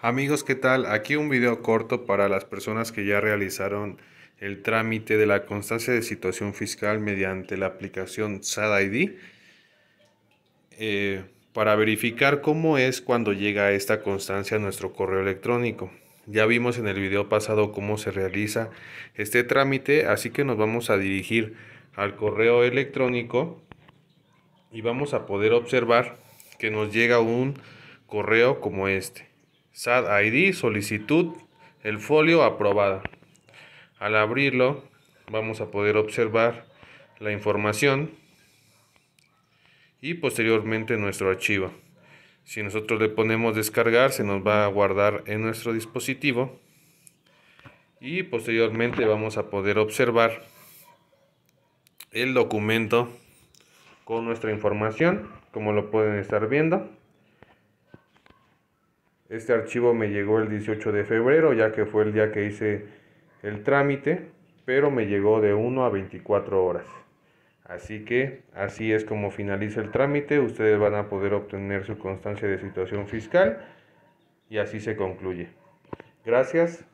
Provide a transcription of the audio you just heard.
Amigos, ¿qué tal? Aquí un video corto para las personas que ya realizaron el trámite de la constancia de situación fiscal mediante la aplicación SAD eh, para verificar cómo es cuando llega esta constancia a nuestro correo electrónico. Ya vimos en el video pasado cómo se realiza este trámite, así que nos vamos a dirigir al correo electrónico y vamos a poder observar que nos llega un correo como este. Sad ID, solicitud, el folio aprobado. Al abrirlo vamos a poder observar la información y posteriormente nuestro archivo. Si nosotros le ponemos descargar, se nos va a guardar en nuestro dispositivo y posteriormente vamos a poder observar el documento con nuestra información, como lo pueden estar viendo. Este archivo me llegó el 18 de febrero, ya que fue el día que hice el trámite, pero me llegó de 1 a 24 horas. Así que así es como finaliza el trámite, ustedes van a poder obtener su constancia de situación fiscal y así se concluye. Gracias,